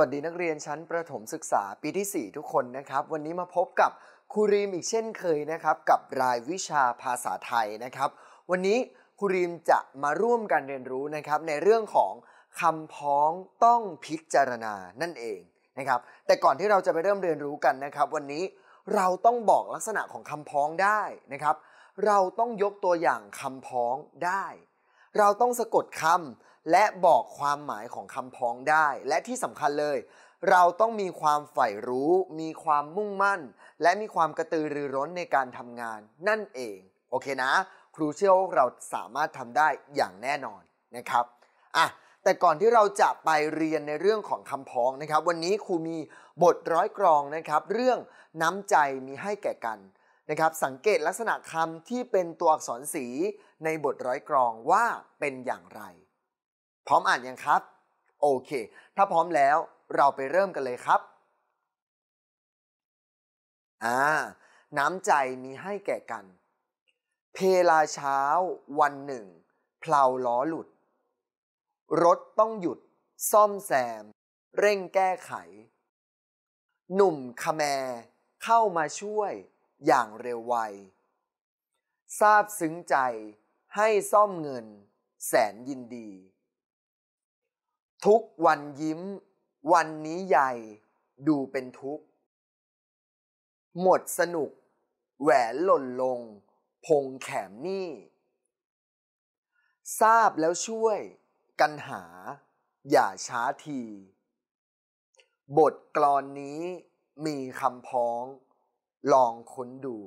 วัสดีนักเรียนชั้นประถมศึกษาปีที่ 4 ทุกคนนะครับ วันนี้มาพบกับครูรีมอีกเช่นเคยนะครับกับรายวิชาภาษาไทยนะครับ วันนี้ครูรีมจะมาร่วมกันเรียนรู้นะครับในเรื่องของคำพ้องต้องพิจารณา นั่นเองนะครับ แต่ก่อนที่เราจะไปเริ่มเรียนรู้กันนะครับ วันนี้เราต้องบอกลักษณะของคำพ้องได้นะครับ เราต้องยกตัวอย่างคำพ้องได้ เราต้องสะกดคำและบอกความหมายของคำพ้องได้ และที่สำคัญเลย เราต้องมีความใฝ่รู้ มีความมุ่งมั่น และมีความกระตือรือร้นในการทำงาน นั่นเองโอเคนะครูเชื่อว่าเราสามารถทำได้อย่างแน่นอนนะครับอ่ะแต่ก่อนที่เราจะไปเรียนในเรื่องของคำพ้องนะครับ วันนี้ครูมีบทร้อยกรองนะครับ เรื่องน้ำใจมีให้แก่กันนะครับ สังเกตลักษณะคำที่เป็นตัวอักษรสีในบทร้อยกรองว่าเป็นอย่างไรพร้อมอ่านยังครับ โอเค ถ้าพร้อมแล้วเราไปเริ่มกันเลยครับ อ่า น้ำใจมีให้แก่กัน เพลาเช้าวันหนึ่ง เพลาล้อหลุด รถต้องหยุด ซ่อมแซม เร่งแก้ไข หนุ่มคแม เข้ามาช่วย อย่างเร็วไวทราบซึ้งใจให้ซ่อมเงิน แสนยินดีทุกวันยิ้ม วันนี้ใหญ่ดูเป็นทุกข์ หมดสนุก แหวนหล่นลง พงแขมนี่ ทราบแล้วช่วยกันหา อย่าช้าที บทกลอนนี้มีคำพ้อง ลองค้นดู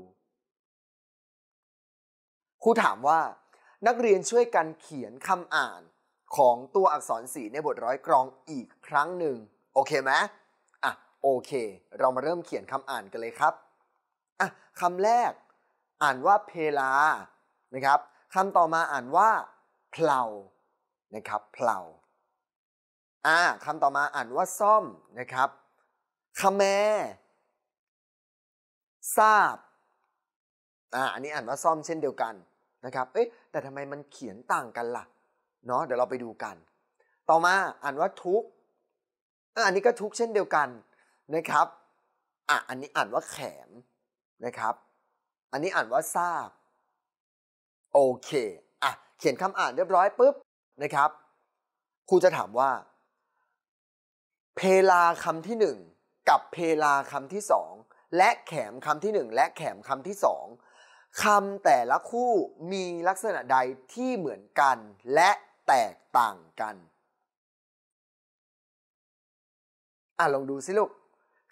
ครูถามว่า นักเรียนช่วยกันเขียนคำอ่านของตัวอักษรสีในบทร้อยกรองอีกครั้งหนึ่งโอเคไหมอ่ะ โอเค เรามาเริ่มเขียนคำอ่านกันเลยครับอ่ะคำแรก อ่านว่าเพลานะครับคำต่อมาอ่านว่าเพลานะครับเพลาอ่าคำต่อมาอ่านว่าซ่อมนะครับคแม่ทราบอ่าอันนี้อ่านว่าซ่อมเช่นเดียวกันนะครับเอ๊ะแต่ทำไมมันเขียนต่างกันล่ะเนาะเดี๋ยวเราไปดูกัน ต่อมาอ่านว่าทุกอันนี้ก็ทุกเช่นเดียวกันนะครับ อ่ะ อันนี้อ่านว่าแขนนะครับ อันนี้อ่านว่าทราบโอเค อ่ะเขียนคำอ่านเรียบร้อยปุ๊บนะครับครูจะถามว่า เพลาคำที่หนึ่งกับเพลาคำที่สองและแขมคำที่หนึ่ง และแขมคำที่สองคำแต่ละคู่มีลักษณะใดที่เหมือนกันและแตกต่างกัน อ่ะลองดูสิลูก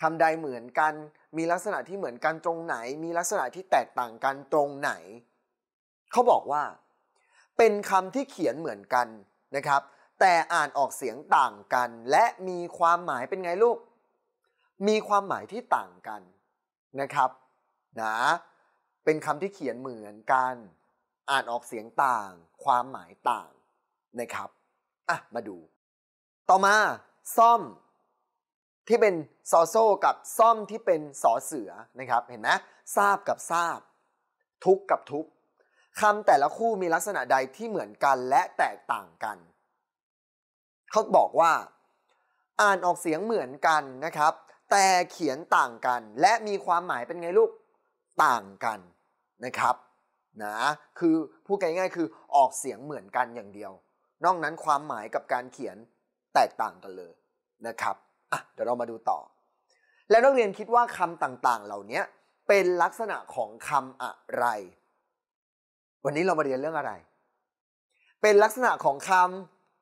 คำใดเหมือนกัน มีลักษณะที่เหมือนกันตรงไหน มีลักษณะที่แตกต่างกันตรงไหน เขาบอกว่า เป็นคำที่เขียนเหมือนกันนะครับ แต่อ่านออกเสียงต่างกัน และมีความหมายเป็นไงลูก มีความหมายที่ต่างกันนะครับ นะ เป็นคำที่เขียนเหมือนกัน อ่านออกเสียงต่าง ความหมายต่างนะครับ อ่ะ มาดู ต่อมาซ่อม ที่เป็นซอโซกับซ่อมที่เป็น สอเสือนะครับ เห็นไหมทราบกับทราบ ทุกกับทุกคำแต่ละคู่มีลักษณะใดที่เหมือนกันและแตกต่างกันเขาบอกว่า อ่านออกเสียงเหมือนกันนะครับ แต่เขียนต่างกันและมีความหมายเป็นไงลูก ต่างกันนะครับ นะ คือพูดง่ายๆ คือออกเสียงเหมือนกันอย่างเดียวนอกนั้นความหมายกับการเขียนแตกต่างกันเลยนะครับอ่ะเดี๋ยวเรามาดูต่อ แล้วนักเรียนคิดว่าคำต่างๆ เหล่านี้เป็นลักษณะของคำอะไร วันนี้เรามาเรียนเรื่องอะไร เป็นลักษณะของค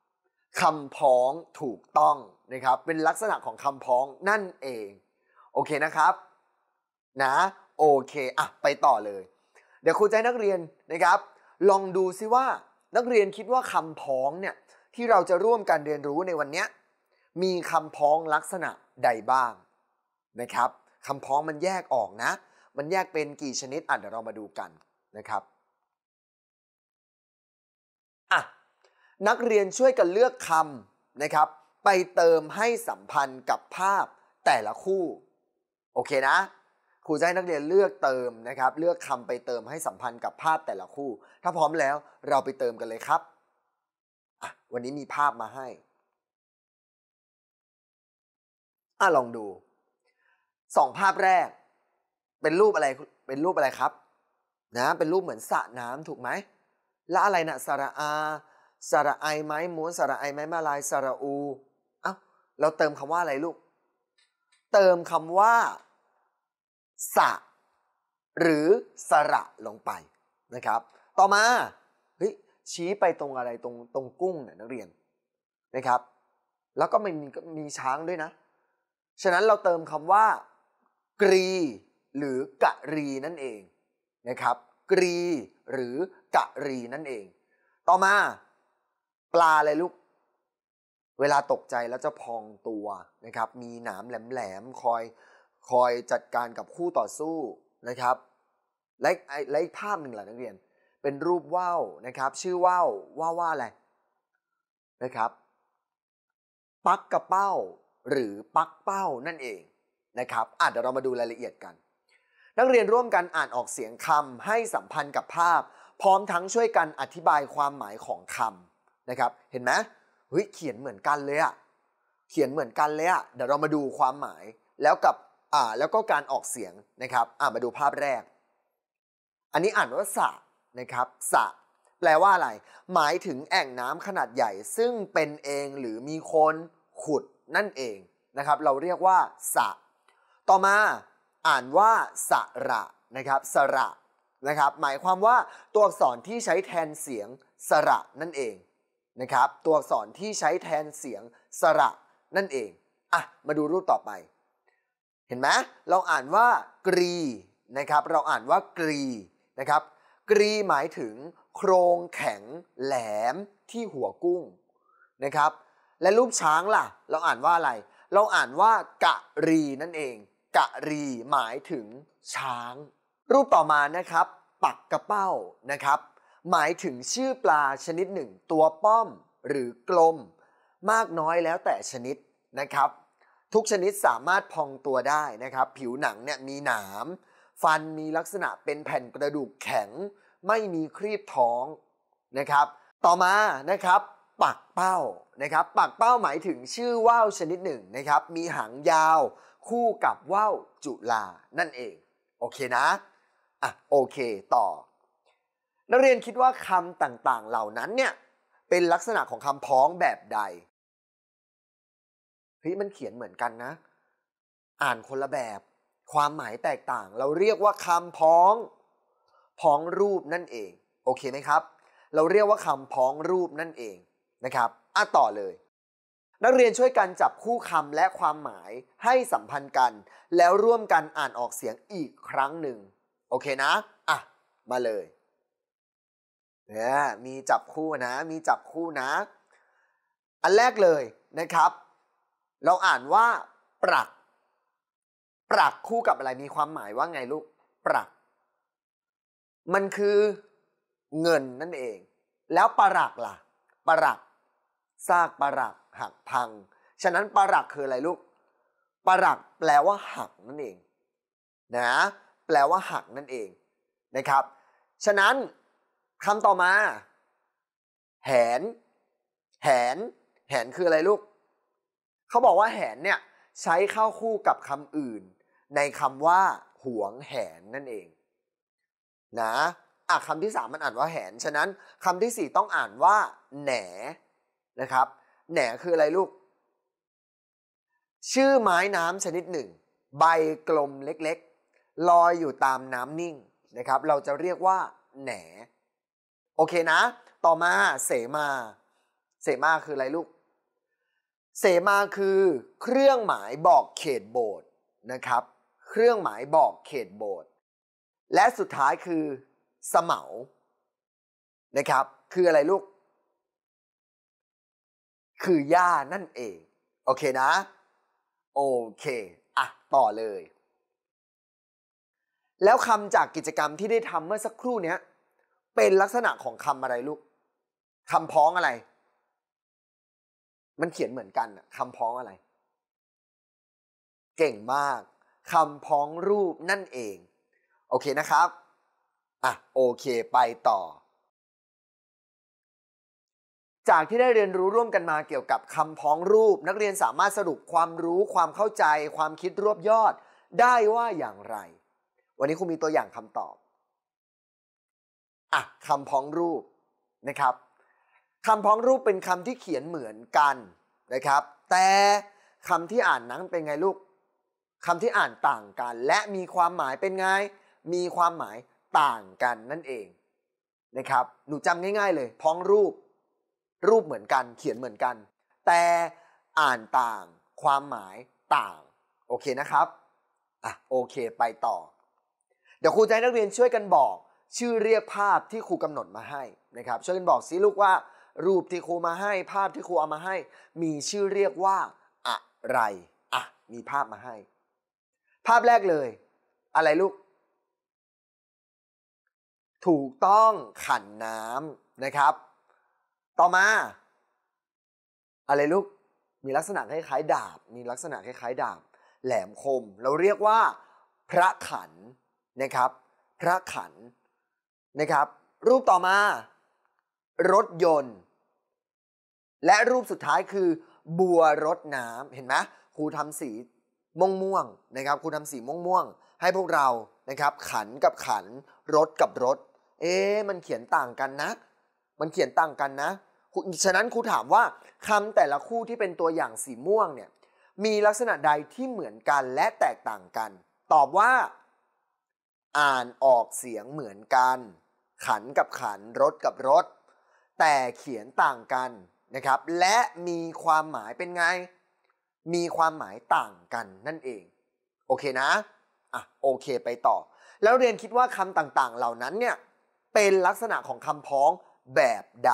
ำคำพ้องถูกต้องนะครับ เป็นลักษณะของคำพ้องนั่นเอง โอเคนะครับ นะ โอเคอ่ะไปต่อเลย เดี๋ยวครูใจนักเรียนนะครับ ลองดูซิว่านักเรียนคิดว่าคำพ้องเนี่ย ที่เราจะร่วมกันเรียนรู้ในวันนี้ มีคำพ้องลักษณะใดบ้าง นะครับคำพ้องมันแยกออกนะ มันแยกเป็นกี่ชนิดอ่ะเดี๋ยวเรามาดูกันนะครับอ่ะนักเรียนช่วยกันเลือกคำนะครับ ไปเติมให้สัมพันธ์กับภาพแต่ละคู่ โอเคนะครูจะให้นักเรียนเลือกเติมนะครับ เลือกคำไปเติมให้สัมพันธ์กับภาพแต่ละคู่ ถ้าพร้อมแล้ว เราไปเติมกันเลยครับวันนี้มีภาพมาให้อ่ะลองดูสองภาพแรก เป็นรูปอะไรเป็นรูปอะไรครับ นะ เป็นรูปเหมือนสระน้ำ ถูกไหมละอะไรนะสระอา สระไอไม้ม้วนสระไอไม้มาลายสระอู เอ้าเราเติมคำว่าอะไรลูก เติมคำว่าสะหรือสระลงไปนะครับ ต่อมาเฮ้ยชี้ไปตรงอะไรตรงตรงกุ้งเนี่ยนักเรียนนะครับแล้วก็มันมีช้างด้วยนะ ฉะนั้นเราเติมคำว่า กรี หรือกะรีนั่นเองนะครับกรีหรือกะรีนั่นเอง ต่อมา ปลาอะไรลูกเวลาตกใจแล้วจะพองตัวนะครับมีหนามแหลมๆคอยคอยจัดการกับคู่ต่อสู้นะครับและและอภาพหนึ่งแหละนักเรียน เป็นรูปว่าวนะครับ ชื่อว่าวว่าว่าอะไรนะครับ ปักกระเป้าหรือปักเป้านั่นเองนะครับอ่ะเดี๋ยวเรามาดูรายละเอียดกัน นักเรียนร่วมกันอ่านออกเสียงคำให้สัมพันธ์กับภาพ พร้อมทั้งช่วยกันอธิบายความหมายของคำนะครับ เห็นไหมเฮ้ยเขียนเหมือนกันเลยอะเขียนเหมือนกันเลยอะเดี๋ยวเรามาดูความหมายแล้วกับอ่าแล้วก็การออกเสียงนะครับอ่ามาดูภาพแรก อันนี้อ่านว่าสะนะครับสะ แปลว่าอะไร หมายถึงแอ่งน้ำขนาดใหญ่ซึ่งเป็นเองหรือมีคน ขุด นั่นเองนะครับเราเรียกว่าสะ ต่อมา อ่านว่า สระนะครับสระนะครับหมายความว่าตัวอักษรที่ใช้แทนเสียง สระนั่นเองนะครับตัวอักษรที่ใช้แทนเสียง สระ นั่นเอง อ่ะ มาดูรูปต่อไปเห็นไหมเราอ่านว่ากรีนะครับ เราอ่านว่ากรีนะครับ กรีหมายถึงโครงแข็งแหลมที่หัวกุ้งนะครับ และรูปช้างล่ะ เราอ่านว่าอะไร เราอ่านว่ากะรีนั่นเอง กะรีหมายถึงช้าง รูปต่อมานะครับ ปักกระเป้านะครับ หมายถึงชื่อปลาชนิดหนึ่ง ตัวป้อมหรือกลม มากน้อยแล้วแต่ชนิดนะครับทุกชนิดสามารถพองตัวได้นะครับ ผิวหนังเนี่ยมีหนาม ฟันมีลักษณะเป็นแผ่นกระดูกแข็ง ไม่มีครีบท้องนะครับต่อมานะครับปักเป้านะครับปักเป้าหมายถึงชื่อว่าวชนิดหนึ่งนะครับมีหางยาว คู่กับว่าวจุลานั่นเอง โอเคนะอ่ะโอเคต่อ นักเรียนคิดว่าคำต่างๆเหล่านั้นเนี่ยเป็นลักษณะของคำพ้องแบบใดฮ้ยมันเขียนเหมือนกันนะ อ่านคนละแบบ ความหมายแตกต่าง เราเรียกว่าคำพ้อง พ้องรูปนั่นเอง โอเคไหมครับ เราเรียกว่าคำพ้องรูปนั่นเองนะครับอ่ะต่อเลย นักเรียนช่วยกันจับคู่คำและความหมายให้สัมพันธ์กัน แล้วร่วมกันอ่านออกเสียงอีกครั้งหนึ่ง โอเคนะ อ่ะ มาเลยเนี่ยมีจับคู่นะ มีจับคู่นะ อันแรกเลยนะครับเราอ่านว่าปรักปรักคู่กับอะไรมีความหมายว่าไงลูกปรัก มันคือ เงินนั่นเอง แล้วปรักล่ะปรักซากปรัก หักพัง ฉะนั้นปรักคืออะไรลูกปรัก แปลว่า หักนั่นเอง นะ แปลว่าหักนั่นเอง นะครับ ฉะนั้นคำต่อมา แหน แหน แหนคืออะไรลูกเขาบอกว่าแหนเนี่ยใช้เข้าคู่กับคำอื่น ในคำว่าหวงแหนนั่นเองนะอ่ะคำที่สามมันอ่านว่าแหนฉะนั้นคำที่สี่ต้องอ่านว่า แหนนะครับแหนคืออะไรลูก ชื่อไม้น้ำชนิดหนึ่ง ใบกลมเล็กๆ ลอยอยู่ตามน้ำนิ่งนะครับ เราจะเรียกว่า แหนโอเคนะ ต่อมาเสมา เสมาคืออะไรลูกเสมาคือเครื่องหมายบอกเขตโบสถ์นะครับ เครื่องหมายบอกเขตโบสถ์และสุดท้ายคือสมานะครับ คืออะไรลูก คือหญ้านั่นเอง โอเคนะ โอเค อ่ะ ต่อเลย แล้วคำจากกิจกรรมที่ได้ทำเมื่อสักครู่เนี้ย เป็นลักษณะของคำอะไรลูกคำพ้องอะไรมันเขียนเหมือนกันคำพ้องอะไร เก่งมากคำพ้องรูปนั่นเอง โอเคนะครับ อ่ะ โอเคไปต่อ จากที่ได้เรียนรู้ร่วมกันมาเกี่ยวกับคำพ้องรูป นักเรียนสามารถสรุปความรู้ ความเข้าใจ ความคิดรวบยอดได้ว่าอย่างไร วันนี้คุณมีตัวอย่างคำตอบ อ่ะคำพ้องรูปนะครับคำพ้องรูปเป็นคำที่เขียนเหมือนกันนะครับแต่คำที่อ่านนั้นเป็นไงลูกคำที่อ่านต่างกันและมีความหมายเป็นไง มีความหมายต่างกันนั่นเองนะครับหนูจำง่ายๆเลยพ้องรูปรูปเหมือนกัน เขียนเหมือนกัน แต่อ่านต่าง ความหมายต่างโอเคนะครับอ่ะโอเคไปต่อ เดี๋ยวครูจะให้นักเรียนช่วยกันบอก ชื่อเรียกภาพที่ครูกำหนดมาให้นะครับ ช่วยกันบอกสิลูกว่ารูปที่ครูมาให้ ภาพที่ครูเอามาให้ มีชื่อเรียกว่า อะไรอ่ะ มีภาพมาให้ ภาพแรกเลย อะไรลูก ถูกต้องขันน้ำนะครับ ต่อมา อะไรลูกมีลักษณะคล้ายๆดาบ มีลักษณะคล้ายๆดาบ แหลมคม เราเรียกว่า พระขันนะครับ พระขันนะครับ รูปต่อมา รถยนต์และรูปสุดท้ายคือ บัวรดน้ำเห็นไหมครูทำสีม่วงม่วงนะครับครูทำสีม่วงม่วงให้พวกเรานะครับ ขันกับขันรถกับรถเอ๊มันเขียนต่างกันนะมันเขียนต่างกันนะฉะนั้นครูถามว่า คำแต่ละคู่ที่เป็นตัวอย่างสีม่วงเนี่ยมีลักษณะใดที่เหมือนกันและแตกต่างกัน ตอบว่า อ่านออกเสียงเหมือนกัน ขันกับขันรถกับรถแต่เขียนต่างกันนะครับและมีความหมายเป็นไง มีความหมายต่างกันนั่นเอง โอเคนะอ่ะโอเคไปต่อ แล้วเรียนคิดว่าคำต่างๆเหล่านั้นเนี่ย เป็นลักษณะของคำพ้องแบบใด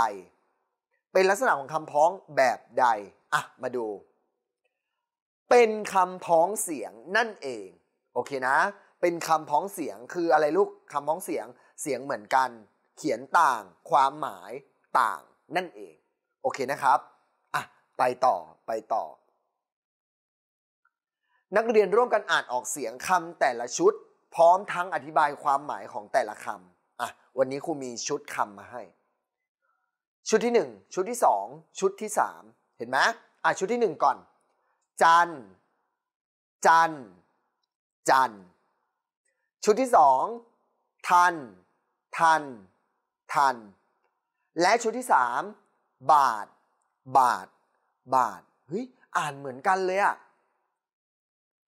เป็นลักษณะของคำพ้องแบบใดอ่ะมาดู เป็นคำพ้องเสียงนั่นเอง โอเคนะ เป็นคำพ้องเสียงคืออะไรลูก คำพ้องเสียง เสียงเหมือนกัน เขียนต่าง ความหมายต่างนั่นเองโอเคนะครับ อ่ะ ไปต่อ ไปต่อ นักเรียนร่วมกันอ่านออกเสียงคำแต่ละชุด พร้อมทั้งอธิบายความหมายของแต่ละคำอ่ะ วันนี้ครูมีชุดคำมาให้ ชุดที่หนึ่งชุดที่สองชุดที่สามเห็นไหมอ่ะ ชุดที่หนึ่งก่อน จัน จัน จัน ชุดที่สองทัน ทัน ทัน และชุดที่สามบาท บาท บาท เฮ้ย อ่านเหมือนกันเลยอะ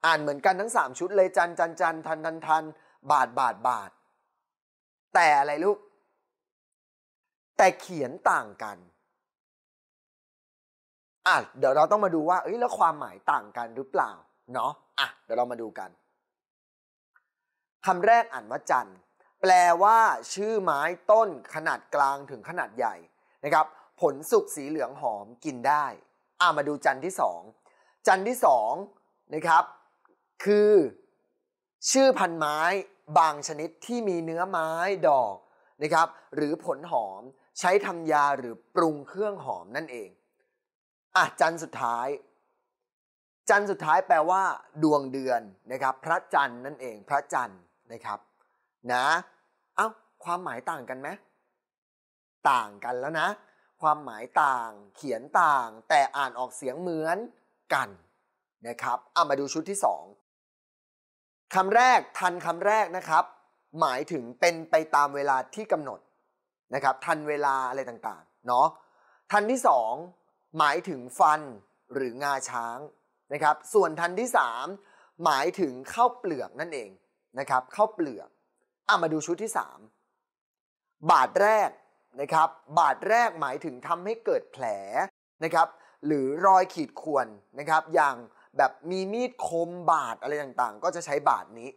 อ่านเหมือนกันทั้งสามชุดเลย จันจันจัน ทันทันทัน บาท บาท บาท แต่อะไรลูก แต่เขียนต่างกัน อ่ะ เดี๋ยวเราต้องมาดูว่า เอ้ย แล้วความหมายต่างกันหรือเปล่า เนาะ อ่ะ เดี๋ยวเรามาดูกัน คำแรกอ่านว่าจัน แปลว่าชื่อไม้ต้นขนาดกลางถึงขนาดใหญ่ นะครับผลสุกสีเหลืองหอมกินได้อามาดูจันที่สอง จันที่สองนะครับ คือ ชื่อพันไม้บางชนิดที่มีเนื้อไม้ดอก นะครับ หรือผลหอมใช้ทำยาหรือปรุงเครื่องหอมนั่นเอง อ่ะจันสุดท้าย จันสุดท้ายแปลว่า ดวงเดือนนะครับ พระจันทร์นั่นเอง พระจันทร์นะครับ นะเอา้าความหมายต่างกันไหมต่างกันแล้วนะความหมายต่างเขียนต่างแต่อ่านออกเสียงเหมือนกันนะครับเอามาดูชุดที่ 2 คำแรกทันคำแรกนะครับหมายถึงเป็นไปตามเวลาที่กำหนดนะครับทันเวลาอะไรต่างๆเนาะทันที่ 2 หมายถึงฟันหรืองาช้างนะครับส่วนทันที่ 3 หมายถึงเข้าเปลือกนั่นเองนะครับเข้าเปลือกอามาดูชุดที่ 3 บาทแรกนะครับบาดแรกหมายถึงทำให้เกิดแผลนะครับหรือรอยขีดข่วนนะครับอย่างแบบมีมีดคมบาดอะไรต่างๆ ก็จะใช้บาดนี้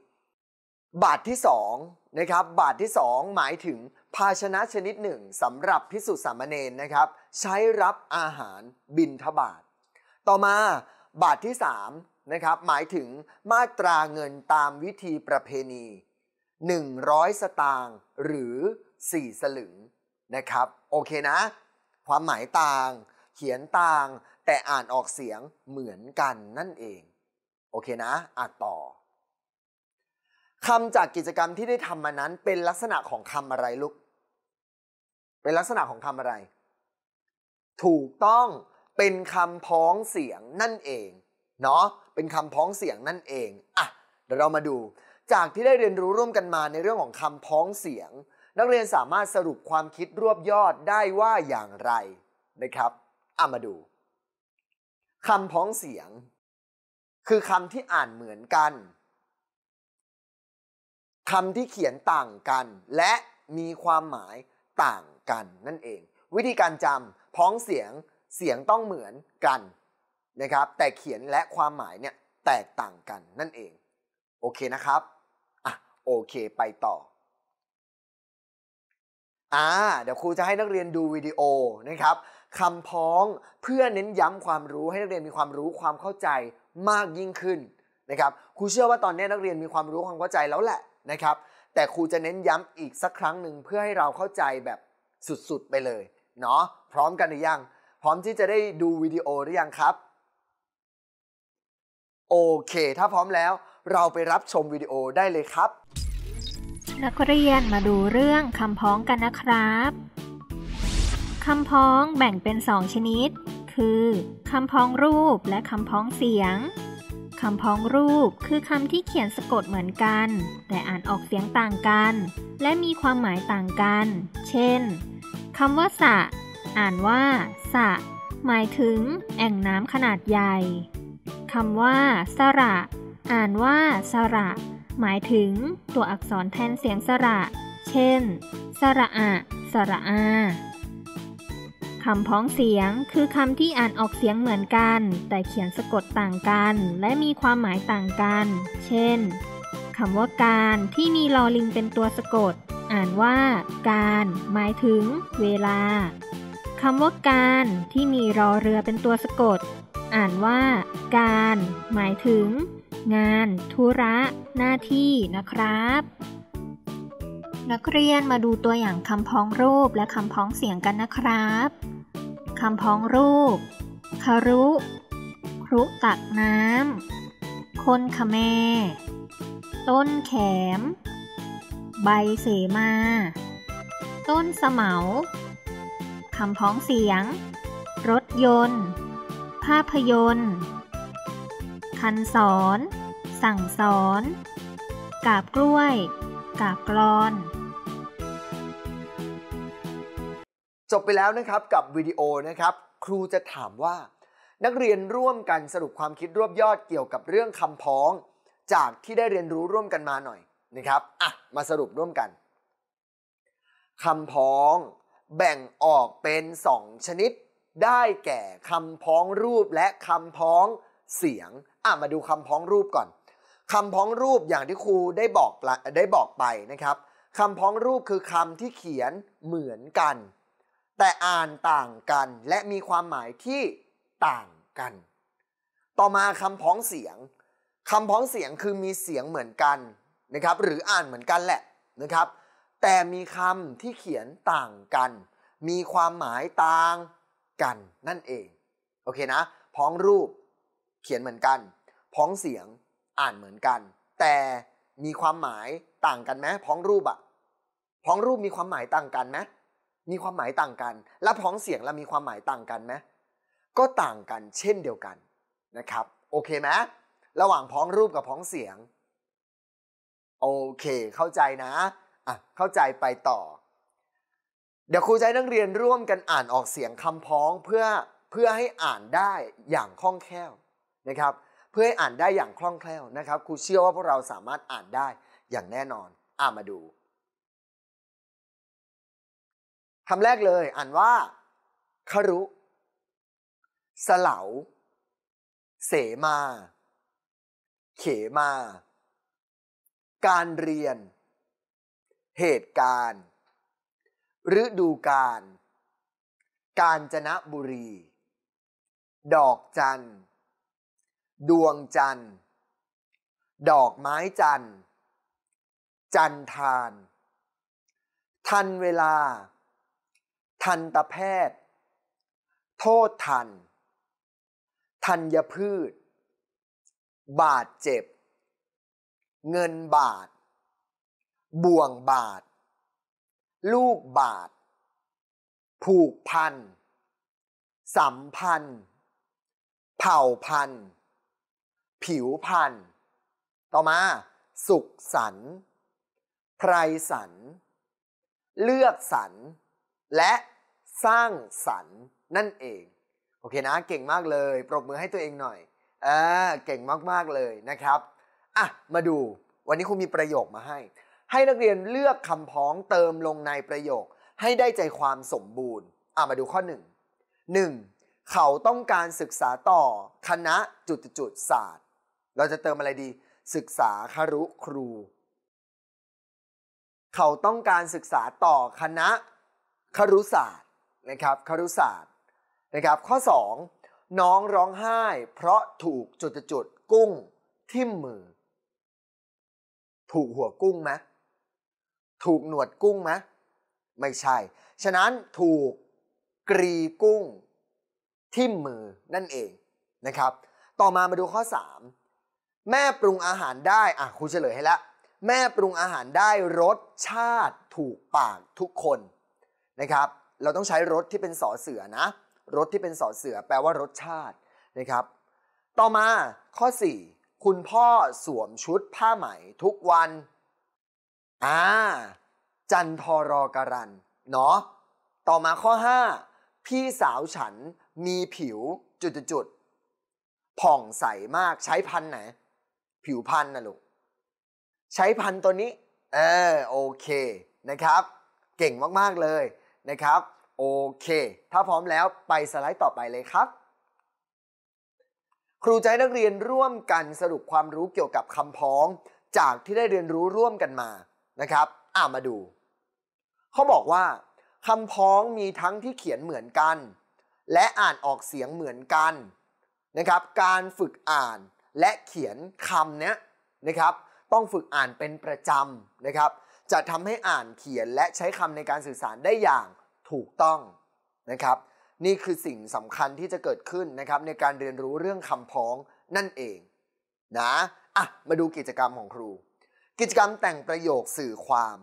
บาดที่2นะครับบาดที่ 2 หมายถึงภาชนะชนิดหนึ่งสำหรับพิสุทธิสามเณรนะครับใช้รับอาหารบินทบาท ต่อมาบาทที่3นะครับหมายถึงมาตราเงินตามวิธีประเพณี100 สตางค์หรือ 4สลึงนะครับโอเคนะ ความหมายต่าง เขียนต่าง แต่อ่านออกเสียงเหมือนกันนั่นเองโอเคนะอ่านต่อคำจากกิจกรรมที่ได้ทำมานั้นเป็นลักษณะของคำอะไรลูกเป็นลักษณะของคำอะไร ถูกต้องเป็นคำพ้องเสียงนั่นเองเนาะเป็นคำพ้องเสียงนั่นเองอ่ะเดี๋ยวเรามาดูจากที่ได้เรียนรู้ร่วมกันมาในเรื่องของคำพ้องเสียงนักเรียนสามารถสรุปความคิดรวบยอดได้ว่าอย่างไรนะครับเอามาดูคำพ้องเสียง คือคำที่อ่านเหมือนกันคำที่เขียนต่างกัน และมีความหมายต่างกันนั่นเอง วิธีการจำพ้องเสียงเสียงต้องเหมือนกันนะครับ แต่เขียนและความหมายเนี่ยแตกต่างกันนั่นเองโอเคนะครับอ่ะโอเคไปต่ออ่าเดี๋ยวครูจะให้นักเรียนดูวิดีโอนะครับคำพ้องเพื่อเน้นย้ำความรู้ให้นักเรียนมีความรู้ความเข้าใจมากยิ่งขึ้นนะครับครูเชื่อว่าตอนนี้นักเรียนมีความรู้ความเข้าใจแล้วแหละนะครับ แต่ครูจะเน้นย้ำอีกสักครั้งหนึ่งเพื่อให้เราเข้าใจแบบสุดๆไปเลยเนาะพร้อมกันหรือยัง พร้อมที่จะได้ดูวิดีโอหรือยังครับ โอเค ถ้าพร้อมแล้ว เราไปรับชมวิดีโอได้เลยครับนักเรียนมาดูเรื่องคำพ้องกันนะครับ คำพ้องแบ่งเป็นสองชนิด คือ คำพ้องรูปและคำพ้องเสียง คำพ้องรูปคือคำที่เขียนสะกดเหมือนกัน แต่อ่านออกเสียงต่างกัน และมีความหมายต่างกัน เช่น คำว่าสะอ่านว่าสะหมายถึงแอ่งน้ำขนาดใหญ่ คำว่าสระ อ่านว่าสระหมายถึงตัวอักษรแทนเสียงสระ เช่น สระอะสระอาคำพ้องเสียงคือคำที่อ่านออกเสียงเหมือนกันแต่เขียนสะกดต่างกัน และมีความหมายต่างกัน เช่น คำว่าการที่มีลอลิงเป็นตัวสะกด อ่านว่า การ หมายถึง เวลา คำว่าการที่มีรอเรือเป็นตัวสะกด อ่านว่า การ หมายถึงงานธุระหน้าที่นะครับ นักเรียนมาดูตัวอย่างคำพ้องรูปและคำพ้องเสียงกันนะครับคำพ้องรูปคารุครุตักน้ำคนขแมต้นแขม ใบเสมา ต้นเสมาคำพ้องเสียง รถยนต์ ภาพยนตร์คันสอนสั่งสอน กาบกล้วย กาบกรอน จบไปแล้วนะครับกับวิดีโอนะครับ ครูจะถามว่า นักเรียนร่วมกันสรุปความคิดรวบยอดเกี่ยวกับเรื่องคำพ้อง จากที่ได้เรียนรู้ร่วมกันมาหน่อยนะครับอ่ะมาสรุปร่วมกันคำพ้องแบ่งออกเป็นสองชนิด ได้แก่คำพ้องรูปและคำพ้อง เสียงอ่ะมาดูคำพ้องรูปก่อนคำพ้องรูปอย่างที่ครูได้บอกได้บอกไปนะครับคำพ้องรูปคือคำที่เขียนเหมือนกัน แต่อ่านต่างกัน และมีความหมายที่ต่างกัน ต่อมาคำพ้องเสียง คำพ้องเสียงคือมีเสียงเหมือนกันนะครับ หรืออ่านเหมือนกันแหละนะครับ แต่มีคำที่เขียนต่างกัน มีความหมายต่างกันนั่นเอง โอเค นะ พ้องรูปเขียนเหมือนกัน พ้องเสียงอ่านเหมือนกัน แต่มีความหมายต่างกันไหมพ้องรูปอะพ้องรูปมีความหมายต่างกันไหมมีความหมายต่างกัน และพ้องเสียงเรามีความหมายต่างกันไหมก็ต่างกันเช่นเดียวกันนะครับ โอเคไหมระหว่างพ้องรูปกับพ้องเสียง โอเค เข้าใจนะอ่ะเข้าใจไปต่อ เดี๋ยวครูใจนักเรียนร่วมกันอ่านออกเสียงคำพ้องเพื่อเพื่อให้อ่านได้อย่างคล่องแคล่วนะครับเพื่อให้อ่านได้อย่างคล่องแคล่วนะครับ ครูเชื่อว่าพวกเราสามารถอ่านได้อย่างแน่นอน อ่ามาดู คำแรกเลย อ่านว่าคารุ สเหลา เสมา เขมา การเรียน เหตุการณ์ฤดูการ การจนบุรี ดอกจันทร์ดวงจันทร์ ดอกไม้จันทร์ จันทานทันเวลา ทันตแพทย์ โทษทัน ทัญพืช บาดเจ็บ เงินบาทบ่วงบาท ลูกบาท ผูกพัน สัมพันธ์เผ่าพันธ์ผิวพันธุ์ ต่อมา สุขสันไพรสันเลือกสรรและสร้างสรรนั่นเอง โอเคนะเก่งมากเลย ปรบมือให้ตัวเองหน่อยเออเก่งมากๆเลยนะครับอ่ะมาดูวันนี้ครูมีประโยคมาให้ ให้นักเรียนเลือกคำพ้องเติมลงในประโยคให้ได้ใจความสมบูรณ์อ่ะมาดูข้อหนึ่งหนึ่งเขาต้องการศึกษาต่อคณะจุดจุดศาสตร์เราจะเติมอะไรดีศึกษาคารุครู เขาต้องการศึกษาต่อคณะครุศาสตร์นะครับครุศาสตร์นะครับ ข้อ 2 น้องร้องไห้ เพราะถูกจุดจุดกุ้ง ทิ่มมือ ถูกหัวกุ้งไหมถูกหนวดกุ้งไหมไม่ใช่ ฉะนั้นถูกกรีกุ้ง ทิ่มมือนั่นเองนะครับ ต่อมามาดูข้อ 3แม่ปรุงอาหารได้ อ่ะครูเฉลยให้ละแม่ปรุงอาหารได้รสชาติถูกปากทุกคน นะครับ เราต้องใช้รสที่เป็นสอเสือนะ รสที่เป็นสอเสือแปลว่ารสชาตินะครับ ต่อมาข้อ 4 คุณพ่อสวมชุดผ้าไหมทุกวัน อ่า จันทรอการันเนาะ ต่อมาข้อ 5 พี่สาวฉันมีผิวจุดๆ ผ่องใสมากใช้พันไหนผิวพันธุ์นะลูกใช้พันธุ์ตัวนี้เออโอเค นะครับ เก่งมากๆเลยนะครับโอเค ถ้าพร้อมแล้วไปสไลด์ต่อไปเลยครับ ครูใจ้นักเรียนร่วมกันสรุปความรู้เกี่ยวกับคำพ้องจากที่ได้เรียนรู้ร่วมกันมานะครับ อ่ามาดูเขาบอกว่าคำพ้องมีทั้งที่เขียนเหมือนกัน และอ่านออกเสียงเหมือนกันนะครับการฝึกอ่านและเขียนคำเนี้ยนะครับต้องฝึกอ่านเป็นประจำนะครับจะทำให้อ่านเขียนและใช้คำในการสื่อสารได้อย่างถูกต้องนะครับ นี่คือสิ่งสำคัญที่จะเกิดขึ้นนะครับในการเรียนรู้เรื่องคำพ้องนั่นเองนะอ่ะมาดูกิจกรรมของครู กิจกรรมแต่งประโยคสื่อความ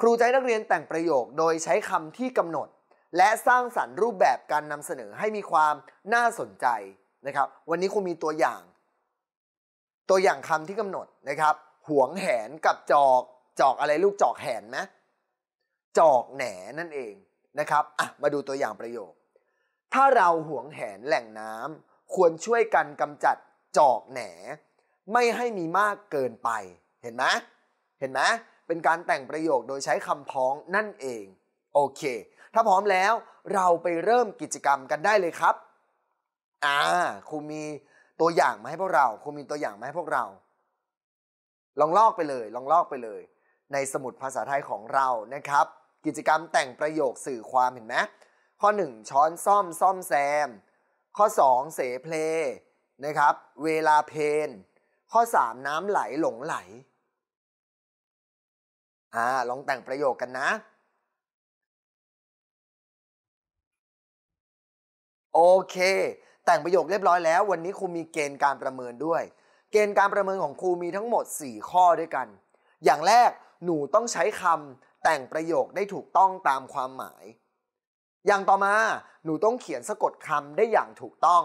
ครูใจ้นักเรียนแต่งประโยคโดยใช้คำที่กำหนด และสร้างสรรค์รูปแบบการนำเสนอให้มีความน่าสนใจนะครับ วันนี้ครูมีตัวอย่างตัวอย่างคำที่กำหนดนะครับหวงแหนกับจอกจอกอะไรลูกจอกแหนไหมจอกแหนนั่นเองนะครับอ่ะมาดูตัวอย่างประโยค ถ้าเราหวงแหนแหล่งน้ำ ควรช่วยกันกำจัดจอกแหน ไม่ให้มีมากเกินไป เห็นไหมเห็นไหมเป็นการแต่งประโยคโดยใช้คำพ้องนั่นเอง โอเค ถ้าพร้อมแล้ว เราไปเริ่มกิจกรรมกันได้เลยครับอ่าครูมีตัวอย่างมาให้พวกเราครูมีตัวอย่างมาให้พวกเรา ลองลอกไปเลย ลองลอกไปเลย ในสมุดภาษาไทยของเรานะครับ กิจกรรมแต่งประโยคสื่อความเห็นไหมข้อ 1 ช้อนซ่อมซ่อมแซม ข้อ2เสเพลนะครับ เวลาเพนข้อ3น้ำไหลหลงไหลอ่าลองแต่งประโยคกันนะ โอเคแต่งประโยคเรียบร้อยแล้ววันนี้ครูมีเกณฑ์การประเมินด้วย เกณฑ์การประเมินของครูมีทั้งหมด 4 ข้อด้วยกัน อย่างแรกหนูต้องใช้คำแต่งประโยคได้ถูกต้องตามความหมาย อย่างต่อมาหนูต้องเขียนสะกดคำได้อย่างถูกต้อง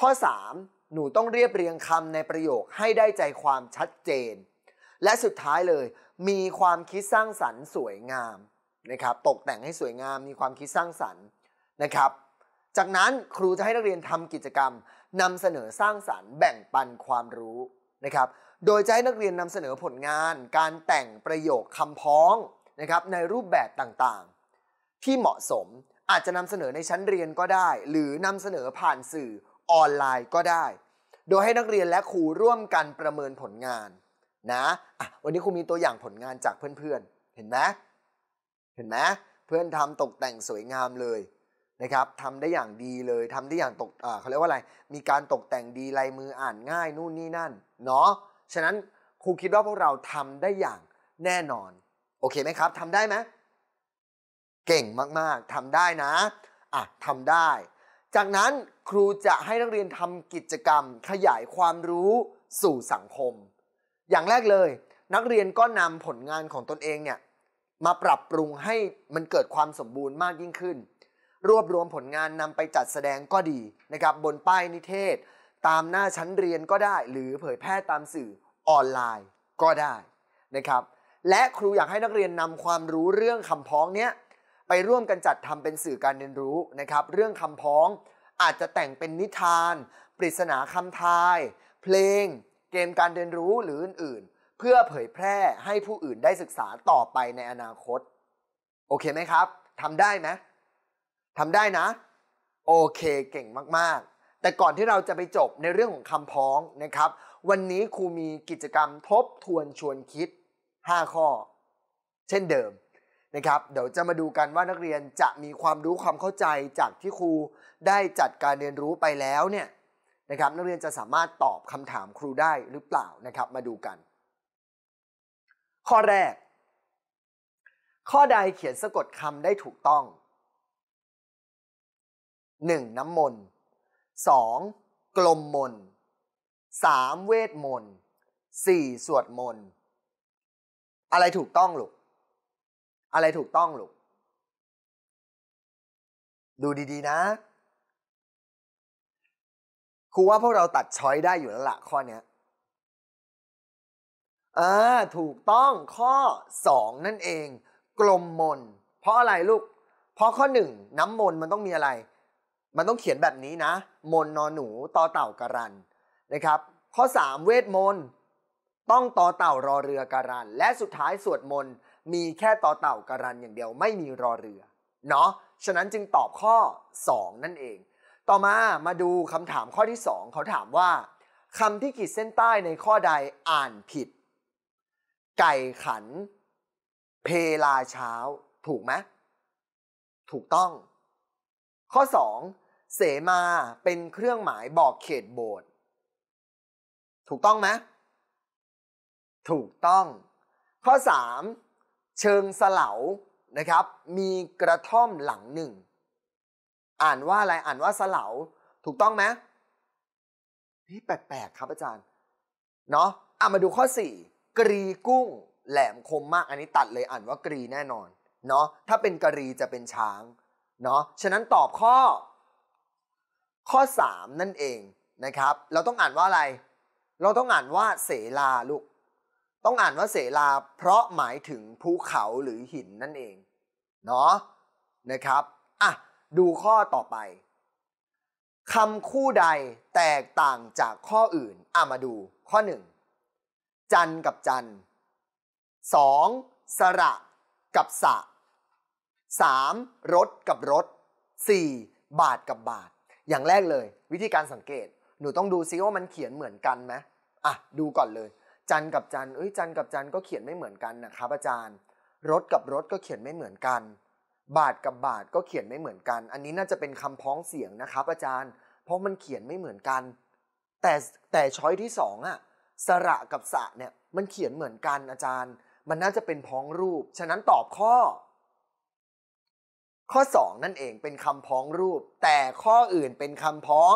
ข้อ 3. หนูต้องเรียบเรียงคำในประโยคให้ได้ใจความชัดเจน และสุดท้ายเลย มีความคิดสร้างสรรค์ สวยงามนะครับ ตกแต่งให้สวยงามมีความคิดสร้างสรรค์นะครับจากนั้นครูจะให้นักเรียนทำกิจกรรม นำเสนอสร้างสารรค์แบ่งปันความรู้นะครับ โดยจะให้นักเรียนนำเสนอผลงานการแต่งประโยคคำพ้องนะครับในรูปแบบต่างๆ ที่เหมาะสมอาจจะนำเสนอในชั้นเรียนก็ได้ หรือนำเสนอผ่านสื่อออนไลน์ก็ได้ โดยให้นักเรียนและครูร่วมกันประเมินผลงานนะะวันนี้ครูมีตัวอย่างผลงานจากเพื่อนๆเห็นไหมเห็นไหมเพื่อนทำตกแต่งสวยงามเลยนะครับทำได้อย่างดีเลยทำได้อย่างตกเขาเรียกว่าอะไร มีการตกแต่งดีลายมืออ่านง่ายนู่นนี่นั่นเนาะฉะนั้นครูคิดว่าพวกเราทำได้อย่างแน่นอน โอเคไหมครับ ทำได้ไหมเก่งมากๆ ทำได้นะอ่ะทำได้ จากนั้นครูจะให้นักเรียนทำกิจกรรม ขยายความรู้สู่สังคม อย่างแรกเลย นักเรียนก็นำผลงานของตนเองเนี่ยมาปรับปรุงให้มันเกิดความสมบูรณ์มากยิ่งขึ้นรวบรวมผลงานนำไปจัดแสดงก็ดี นะครับบนป้ายนิเทศ ตามหน้าชั้นเรียนก็ได้ หรือเผยแพร่ตามสื่อออนไลน์ ก็ได้นะครับ และครูอยากให้นักเรียนนำความรู้เรื่องคำพ้องเนี้ย ไปร่วมกันจัดทำเป็นสื่อการเรียนรู้นะครับ เรื่องคำพ้อง อาจจะแต่งเป็นนิทาน ปริศนาคำทาย เพลง เกมการเรียนรู้หรืออื่นๆ เพื่อเผยแพร่ให้ผู้อื่นได้ศึกษาต่อไปในอนาคตโอเคไหมครับทำได้ไหมทำได้นะ โอเคเก่งมากๆ แต่ก่อนที่เราจะไปจบในเรื่องของคำพ้องนะครับ วันนี้ครูมีกิจกรรมทบทวนชวนคิด 5 ข้อ เช่นเดิมนะครับเดี๋ยวจะมาดูกันว่านักเรียนจะมีความรู้ความเข้าใจจากที่ครูได้จัดการเรียนรู้ไปแล้วเนี่ยนะครับนักเรียนจะสามารถตอบคำถามครูได้หรือเปล่านะครับมาดูกัน ข้อแรก ข้อใดเขียนสะกดคำได้ถูกต้อง 1. น้ำมนต์ 2. กลมมนต์ 3. เวทมนต์ 4. สวดมนต์อะไรถูกต้องลูกอะไรถูกต้องลูกดูดีๆนะ ครูว่าพวกเราตัดช้อยได้อยู่แล้วละข้อเนี้ยอ่าถูกต้องข้อ2นั่นเอง กลมมน เพราะอะไรลูก เพราะข้อ1น้ำมนมันต้องมีอะไรมันต้องเขียนแบบนี้นะ มนนอนหนูต่อเต่าการัน นะครับ ข้อ3เวทมนต์ต้องต่อเต่ารอเรือการัน และสุดท้ายสวดมนต์มีแค่ต่อเต่าการันอย่างเดียว ไม่มีรอเรือ เนาะ ฉะนั้นจึงตอบข้อ2นั่นเอง ต่อมามาดูคำถามข้อที่2เขาถามว่าคำที่ขีดเส้นใต้ในข้อใดอ่านผิด ไก่ขัน เพลาเช้า ถูกไหมถูกต้อง ข้อ2เสมาเป็นเครื่องหมายบอกเขตโบสถ์ถูกต้องไหมถูกต้อง ข้อ 3 เชิงสลานะครับ มีกระท่อมหลังหนึ่ง อ่านว่าอะไรอ่านว่าสลาถูกต้องไหมนี่แปลกๆครับอาจารย์เนาะอ่ะมาดูข้อ 4 กรีกุ้ง แหลมคมมากอันนี้ตัดเลยอ่านว่ากรีแน่นอน เนาะถ้าเป็นกรีจะเป็นช้าง เนาะฉะนั้นตอบข้อข้อ 3 นั่นเองนะครับ เราต้องอ่านว่าอะไร เราต้องอ่านว่าเสลาลูกต้องอ่านว่าเสลาเพราะหมายถึงภูเขาหรือหินนั่นเองเนาะนะครับอ่ะดูข้อต่อไปคำคู่ใดแตกต่างจากข้ออื่นอ่ะมาดูข้อ 1 จันกับจัน 2. สระกับสะ 3. รถกับรถ 4. บาทกับบาทอย่างแรกเลย วิธีการสังเกต หนูต้องดูซิว่ามันเขียนเหมือนกันไหมอ่ะดูก่อนเลยจันกับจันเอ้ยจันกับจันก็เขียนไม่เหมือนกันนะครับอาจารย์ รถกับรถก็เขียนไม่เหมือนกัน บาทกับบาทก็เขียนไม่เหมือนกัน อันนี้น่าจะเป็นคำพ้องเสียงนะครับอาจารย์ เพราะมันเขียนไม่เหมือนกัน แต่แต่ช้อยที่สองอะสระกับสะเนี่ยมันเขียนเหมือนกัน อาจารย์ มันน่าจะเป็นพ้องรูป ฉะนั้นตอบข้อข้อ 2 นั่นเองเป็นคำพ้องรูป แต่ข้ออื่นเป็นคำพ้อง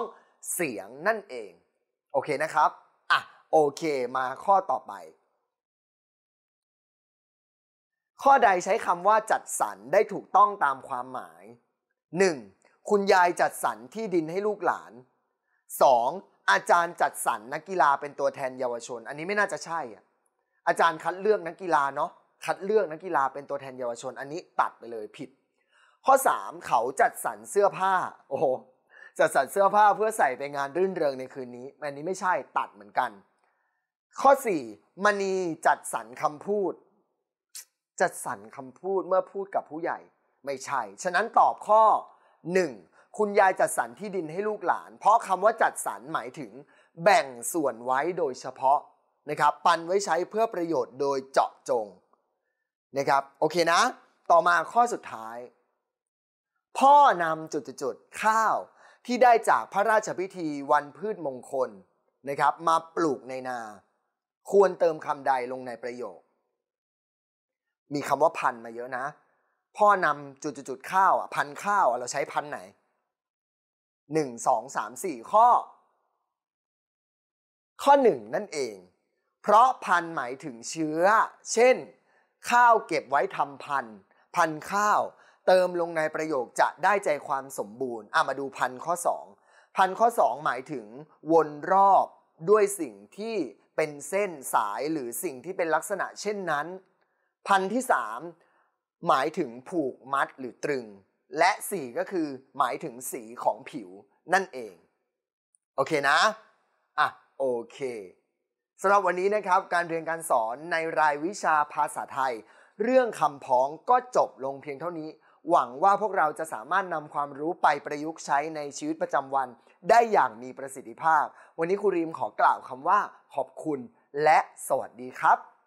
เสียงนั่นเอง โอเคนะครับอ่ะโอเค มาข้อต่อไป ข้อใดใช้คำว่าจัดสรรได้ถูกต้องตามความหมาย 1. คุณยายจัดสรรที่ดินให้ลูกหลาน 2. อาจารย์จัดสรรนักกีฬาเป็นตัวแทนเยาวชน อันนี้ไม่น่าจะใช่อ่ะ อาจารย์คัดเลือกนักกีฬาเนาะคัดเลือกนักกีฬาเป็นตัวแทนเยาวชน อันนี้ตัดไปเลยผิดข้อ3เขาจัดสรรเสื้อผ้าโอ้จัดสรรเสื้อผ้าเพื่อใส่ไปงานรื่นเริงในคืนนี้อันนี้ไม่ใช่ตัดเหมือนกัน ข้อ 4มณีจัดสรรคำพูด จัดสรรคำพูดเมื่อพูดกับผู้ใหญ่ ไม่ใช่ฉะนั้นตอบข้อ 1. คุณยายจัดสรรที่ดินให้ลูกหลาน เพราะคำว่าจัดสรรหมายถึง แบ่งส่วนไว้โดยเฉพาะนะครับปันไว้ใช้เพื่อประโยชน์โดยเจาะจง นะครับโอเคนะ ต่อมาข้อสุดท้ายพ่อนำจุดๆข้าวที่ได้จากพระราชพิธีวันพืชมงคลนะครับ มาปลูกในนา ควรเติมคำใดลงในประโยค มีคำว่าพันมาเยอะนะ พ่อนำจุดๆข้าวอ่ะพันข้าวเราใช้พันไหนหนึ่งสองสามสี่ข้อ ข้อหนึ่งนั่นเอง เพราะพันหมายถึงเชื้อ เช่น ข้าวเก็บไว้ทำพันพันข้าวเติมลงในประโยคจะได้ใจความสมบูรณ์ อ่ะมาดูพันข้อ 2 พันข้อ 2 หมายถึงวนรอบด้วยสิ่งที่เป็นเส้นสายหรือสิ่งที่เป็นลักษณะเช่นนั้น พันที่ 3 หมายถึงผูกมัดหรือตรึง และ 4 ก็คือหมายถึงสีของผิวนั่นเอง โอเคนะ อ่ะ โอเค สำหรับวันนี้นะครับการเรียนการสอนในรายวิชาภาษาไทย เรื่องคำพ้องก็จบลงเพียงเท่านี้หวังว่าพวกเราจะสามารถนำความรู้ไปประยุกต์ใช้ในชีวิตประจำวัน ได้อย่างมีประสิทธิภาพ วันนี้ครูรีมขอกล่าวคำว่า ขอบคุณ และสวัสดีครับ